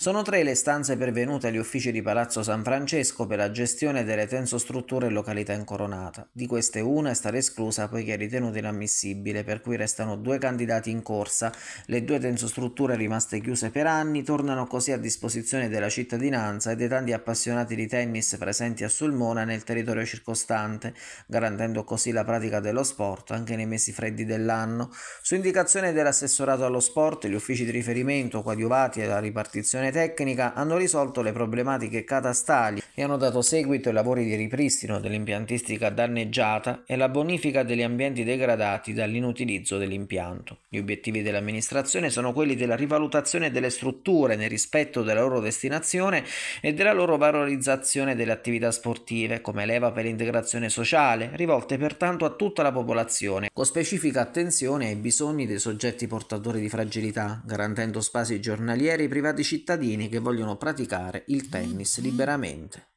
Sono tre le stanze pervenute agli uffici di Palazzo San Francesco per la gestione delle tensostrutture e località incoronata. Di queste una è stata esclusa poiché è ritenuta inammissibile, per cui restano due candidati in corsa. Le due tensostrutture rimaste chiuse per anni tornano così a disposizione della cittadinanza e dei tanti appassionati di tennis presenti a Sulmona nel territorio circostante, garantendo così la pratica dello sport anche nei mesi freddi dell'anno. Su indicazione dell'assessorato allo sport, gli uffici di riferimento coadiuvati alla ripartizione tecnica hanno risolto le problematiche catastali e hanno dato seguito ai lavori di ripristino dell'impiantistica danneggiata e la bonifica degli ambienti degradati dall'inutilizzo dell'impianto. Gli obiettivi dell'amministrazione sono quelli della rivalutazione delle strutture nel rispetto della loro destinazione e della loro valorizzazione delle attività sportive come leva per l'integrazione sociale, rivolte pertanto a tutta la popolazione, con specifica attenzione ai bisogni dei soggetti portatori di fragilità, garantendo spazi giornalieri privati cittadini cittadini che vogliono praticare il tennis liberamente.